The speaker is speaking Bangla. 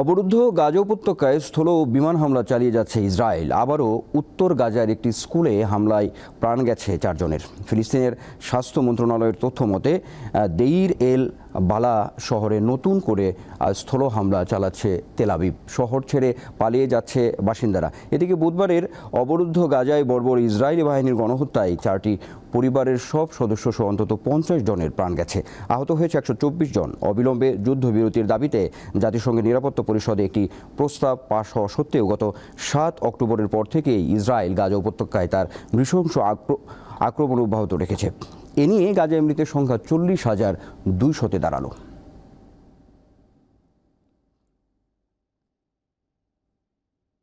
অবরুদ্ধ গাজা উপত্যকায় স্থল ও বিমান হামলা চালিয়ে যাচ্ছে ইসরায়েল আবারও উত্তর গাজার একটি স্কুলে হামলায় প্রাণ গেছে চারজনের ফিলিস্তিনের স্বাস্থ্য মন্ত্রণালয়ের তথ্য মতে দেইর এল বালা শহরে নতুন করে স্থল হামলা চালাচ্ছে তেলাবিব শহর ছেড়ে পালিয়ে যাচ্ছে বাসিন্দারা এদিকে বুধবারের অবরুদ্ধ গাজায় বর্বর ইসরায়েলি বাহিনীর গণহত্যায় চারটি পরিবারের সব সদস্য সহ অন্তত পঞ্চাশ জনের প্রাণ গেছে আহত হয়েছে একশো চব্বিশ জন অবিলম্বে যুদ্ধবিরতির দাবিতে জাতিসংঘের নিরাপত্তা পরিষদে একটি প্রস্তাব পাশ হওয়া সত্ত্বেও গত সাত অক্টোবরের পর থেকেই ইসরায়েল গাজা উপত্যকায় তার নৃশংস আক্রমণ অব্যাহত রেখেছে এ নিয়ে গাজা এমনিতে সংখ্যা চল্লিশ হাজার দুইশোতে দাঁড়ালো